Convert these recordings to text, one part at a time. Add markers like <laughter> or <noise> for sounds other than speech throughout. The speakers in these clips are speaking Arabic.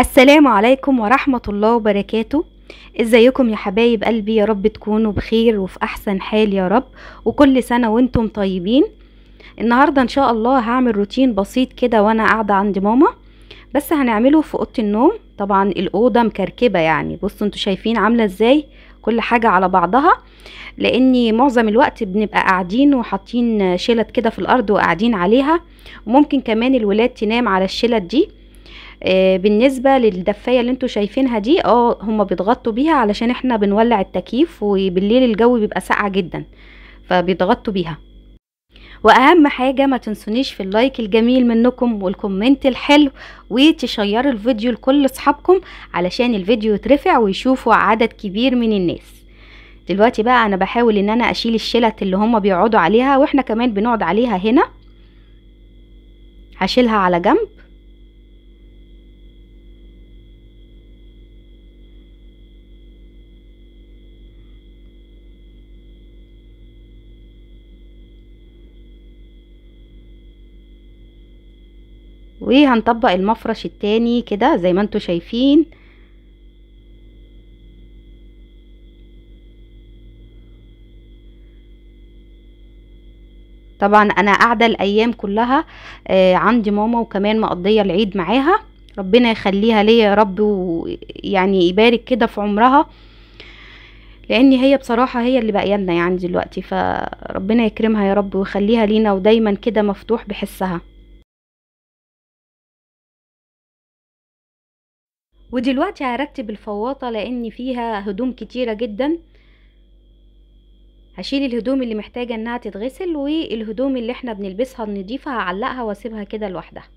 السلام عليكم ورحمة الله وبركاته ازيكم يا حبايب قلبي يا رب تكونوا بخير وفي احسن حال يا رب وكل سنة وانتم طيبين النهاردة ان شاء الله هعمل روتين بسيط كده وانا قاعدة عند ماما بس هنعمله في اوضة النوم طبعا الاوضة مكركبة يعني بصوا انتوا شايفين عاملة ازاي كل حاجة على بعضها لاني معظم الوقت بنبقى قاعدين وحاطين شلت كده في الارض وقاعدين عليها وممكن كمان الولاد تنام على الشلت دي آه، بالنسبه للدفايه اللي انتوا شايفينها دي اه هما بيضغطوا بيها علشان احنا بنولع التكييف وبالليل الجو بيبقى ساقع جدا فبيضغطوا بيها واهم حاجة ما تنسونيش في اللايك الجميل منكم والكومنت الحلو وتشيروا الفيديو لكل اصحابكم علشان الفيديو يترفع ويشوفوا عدد كبير من الناس دلوقتي بقى انا بحاول ان انا اشيل الشلت اللي هما بيقعدوا عليها واحنا كمان بنقعد عليها هنا هشيلها على جنب وهنطبق ايه، هنطبق المفرش التاني كده زي ما انتوا شايفين طبعا انا قاعده الايام كلها آه عندي ماما وكمان مقضيه العيد معاها ربنا يخليها ليا يا رب ويعني يبارك كده في عمرها لان هي بصراحه هي اللي بقي لنا يعني دلوقتي فربنا يكرمها يا رب ويخليها لينا ودايما كده مفتوح بحسها ودلوقتي هرتب الفواطة لان فيها هدوم كتيرة جدا هشيل الهدوم اللي محتاجة انها تتغسل والهدوم اللي احنا بنلبسها النضيفة هعلقها واسيبها كده لوحدها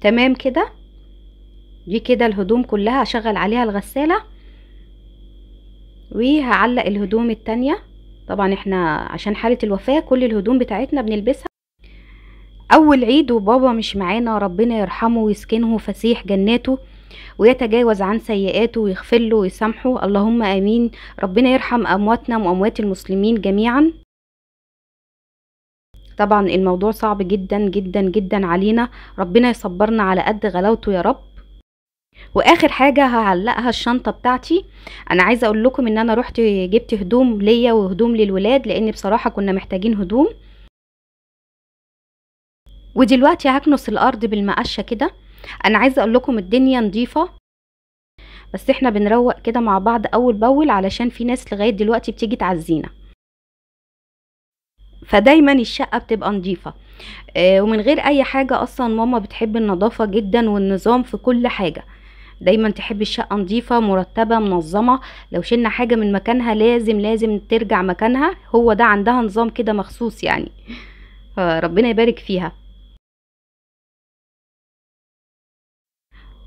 تمام كده دي كده الهدوم كلها هشغل عليها الغسالة وهعلق الهدوم التانية طبعا احنا عشان حالة الوفاة كل الهدوم بتاعتنا بنلبسها اول عيد وبابا مش معانا ربنا يرحمه ويسكنه فسيح جناته ويتجاوز عن سيئاته ويغفر له ويسامحه اللهم امين ربنا يرحم امواتنا واموات المسلمين جميعا طبعا الموضوع صعب جدا جدا جدا علينا ربنا يصبرنا على قد غلاوته يا رب واخر حاجه هعلقها الشنطه بتاعتي انا عايزه اقول لكم ان انا رحت جبت هدوم ليا وهدوم للولاد لان بصراحه كنا محتاجين هدوم ودلوقتي هكنس الارض بالمقشه كده انا عايزه اقول لكم الدنيا نظيفه بس احنا بنروق كده مع بعض اول باول علشان في ناس لغايه دلوقتي بتيجي تعزينا فدايما الشقه بتبقى نظيفه آه، ومن غير اي حاجه اصلا ماما بتحب النظافه جدا والنظام في كل حاجه دايما تحب الشقه نظيفه مرتبه منظمه لو شلنا حاجه من مكانها لازم لازم ترجع مكانها هو ده عندها نظام كده مخصوص يعني ربنا يبارك فيها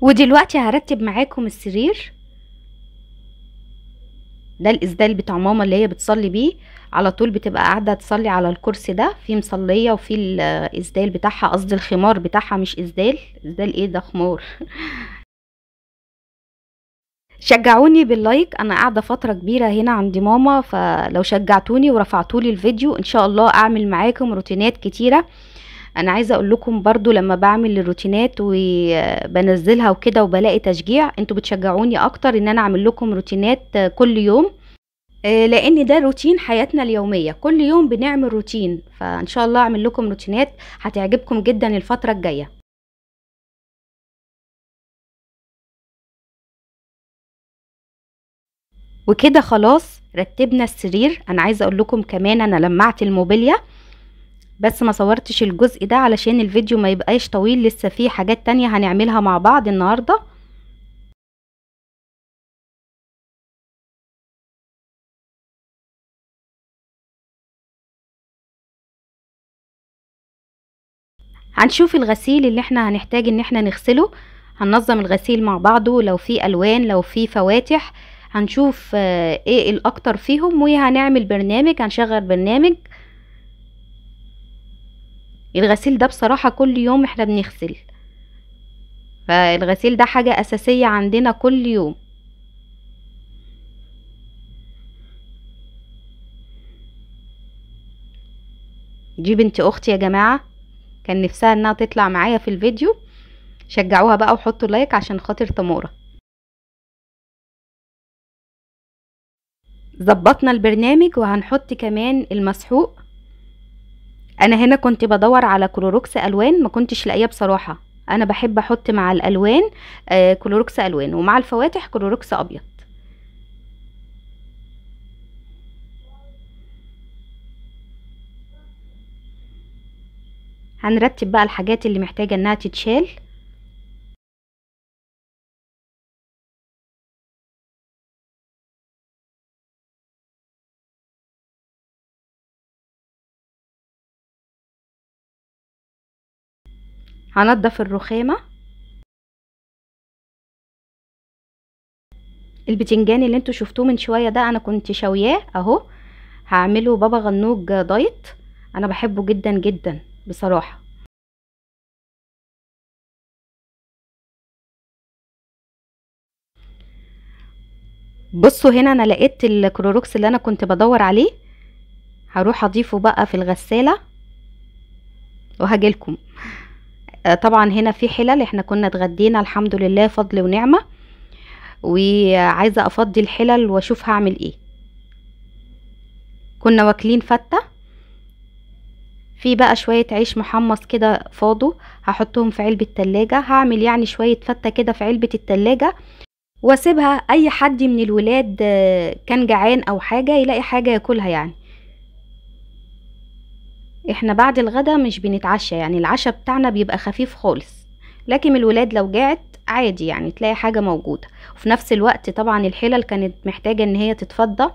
ودلوقتي هرتب معاكم السرير ده الاسدال بتاع ماما اللي هي بتصلي بيه على طول بتبقى قاعده تصلي على الكرسي ده في مصليه وفي الاسدال بتاعها قصدي الخمار بتاعها مش اسدال اسدال ايه ده خمار <laughs> شجعوني باللايك انا قاعده فتره كبيره هنا عند ماما فلو شجعتوني ورفعتولي الفيديو ان شاء الله اعمل معاكم روتينات كتيره انا عايزه اقول لكم برضو لما بعمل الروتينات وبنزلها وكده وبلاقي تشجيع انتوا بتشجعوني اكتر ان انا اعمل لكم روتينات كل يوم آه، لان ده روتين حياتنا اليوميه كل يوم بنعمل روتين فان شاء الله اعمل لكم روتينات هتعجبكم جدا الفتره الجايه وكده خلاص رتبنا السرير انا عايزه اقول لكم كمان انا لمعت الموبيليا بس ما صورتش الجزء ده علشان الفيديو ما يبقاش طويل لسه فيه حاجات تانية هنعملها مع بعض النهاردة هنشوف الغسيل اللي احنا هنحتاج ان احنا نغسله هننظم الغسيل مع بعضه لو في الوان لو في فواتح هنشوف آه، ايه الاكتر فيهم وهنعمل برنامج هنشغل برنامج الغسيل ده بصراحة كل يوم احنا بنغسل فالغسيل ده حاجة أساسية عندنا كل يوم دي بنت اختي يا جماعة كان نفسها انها تطلع معايا في الفيديو شجعوها بقى وحطوا لايك عشان خاطر تمورة ظبطنا البرنامج وهنحط كمان المسحوق انا هنا كنت بدور على كلوروكس الوان ما كنتش لاقيه بصراحه انا بحب احط مع الالوان آه، كلوروكس الوان ومع الفواتح كلوروكس ابيض هنرتب بقى الحاجات اللي محتاجه انها تتشال هنضف الرخامة البتنجان اللي انتوا شفتوه من شوية ده انا كنت شوياه اهو هعمله بابا غنوج دايت انا بحبه جدا جدا بصراحة بصوا هنا انا لقيت الكروروكس اللي انا كنت بدور عليه هروح اضيفه بقى في الغسالة وهجيلكم آه، طبعا هنا في حلل احنا كنا اتغدينا الحمد لله فضل ونعمة وعايزة افضي الحلل واشوف هعمل ايه كنا واكلين فتة في بقى شوية عيش محمص كده فاضوا هحطهم في علبة تلاجة هعمل يعني شوية فتة كده في علبة التلاجة واسيبها اي حد من الولاد آه، كان جعان او حاجة يلاقي حاجة ياكلها يعني احنا بعد الغدا مش بنتعشى يعني العشاء بتاعنا بيبقى خفيف خالص لكن الولاد لو جعت عادي يعني تلاقي حاجة موجودة وفي نفس الوقت طبعا الحلل كانت محتاجة ان هي تتفضى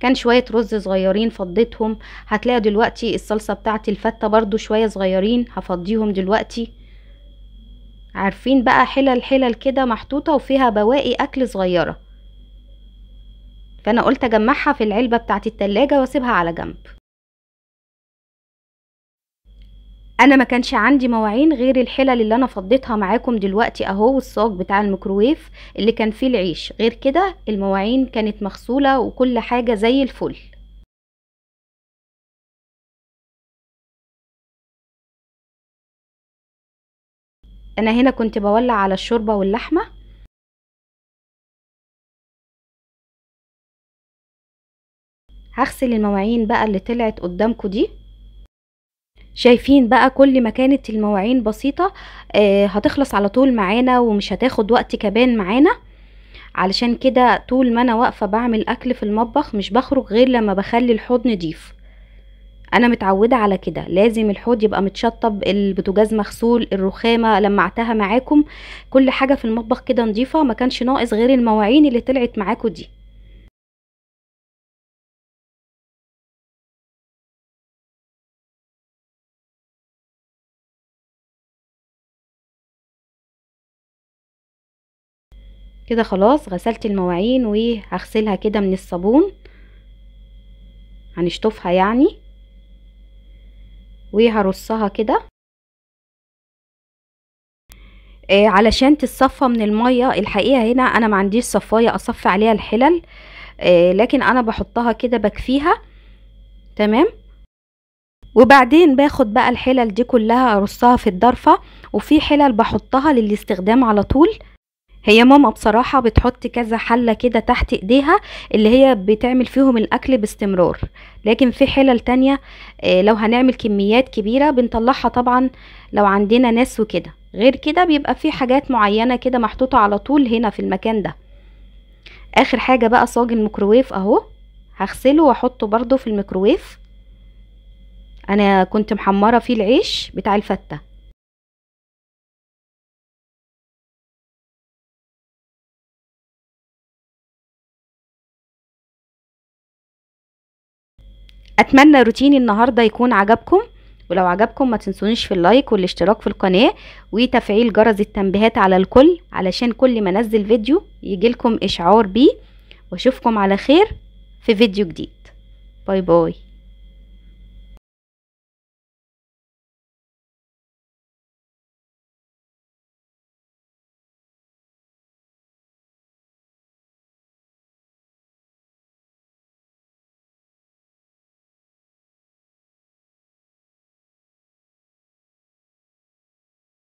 كان شوية رز صغيرين فضيتهم هتلاقي دلوقتي الصلصة بتاعة الفتة برضو شوية صغيرين هفضيهم دلوقتي عارفين بقى حلل حلل كده محطوطة وفيها بواقي اكل صغيرة فانا قلت اجمعها في العلبة بتاعة التلاجة واسيبها على جنب انا ما كانش عندي مواعين غير الحلل اللي انا فضيتها معاكم دلوقتي اهو الصاج بتاع الميكروويف اللي كان فيه العيش غير كده المواعين كانت مغسوله وكل حاجه زي الفل انا هنا كنت بولع على الشوربه واللحمه هغسل المواعين بقى اللي طلعت قدامكم دي شايفين بقى كل ما كانت المواعين بسيطة آه، هتخلص على طول معانا ومش هتاخد وقت كمان معانا علشان كده طول ما انا واقفة بعمل اكل في المطبخ مش بخرج غير لما بخلي الحوض نضيف انا متعودة على كده لازم الحوض يبقى متشطب البوتاجاز مغسول الرخامة لمعتها معاكم كل حاجة في المطبخ كده نضيفة ما كانش ناقص غير المواعين اللي طلعت معاكم دي كده خلاص غسلت المواعين وهغسلها كده من الصابون هنشطفها يعني وهرصها كده آه علشان تتصفى من المية الحقيقة هنا انا ما عنديش صفاية اصفي عليها الحلل آه لكن انا بحطها كده بكفيها تمام وبعدين باخد بقى الحلل دي كلها ارصها في الضرفة وفي حلل بحطها للاستخدام على طول هي ماما بصراحة بتحط كذا حلة كده تحت ايديها اللي هي بتعمل فيهم الاكل باستمرار لكن في حلل تانية آه، لو هنعمل كميات كبيرة بنطلعها طبعا لو عندنا ناس وكده غير كده بيبقى في حاجات معينة كده محطوطة على طول هنا في المكان ده اخر حاجة بقى صاج الميكروويف اهو هغسله واحطه برضو في الميكروويف انا كنت محمرة فيه العيش بتاع الفتة اتمنى روتيني النهارده يكون عجبكم ولو عجبكم ما تنسونيش في اللايك والاشتراك في القناة وتفعيل جرس التنبيهات على الكل علشان كل ما انزل فيديو يجيلكم اشعار بيه واشوفكم على خير في فيديو جديد باي باي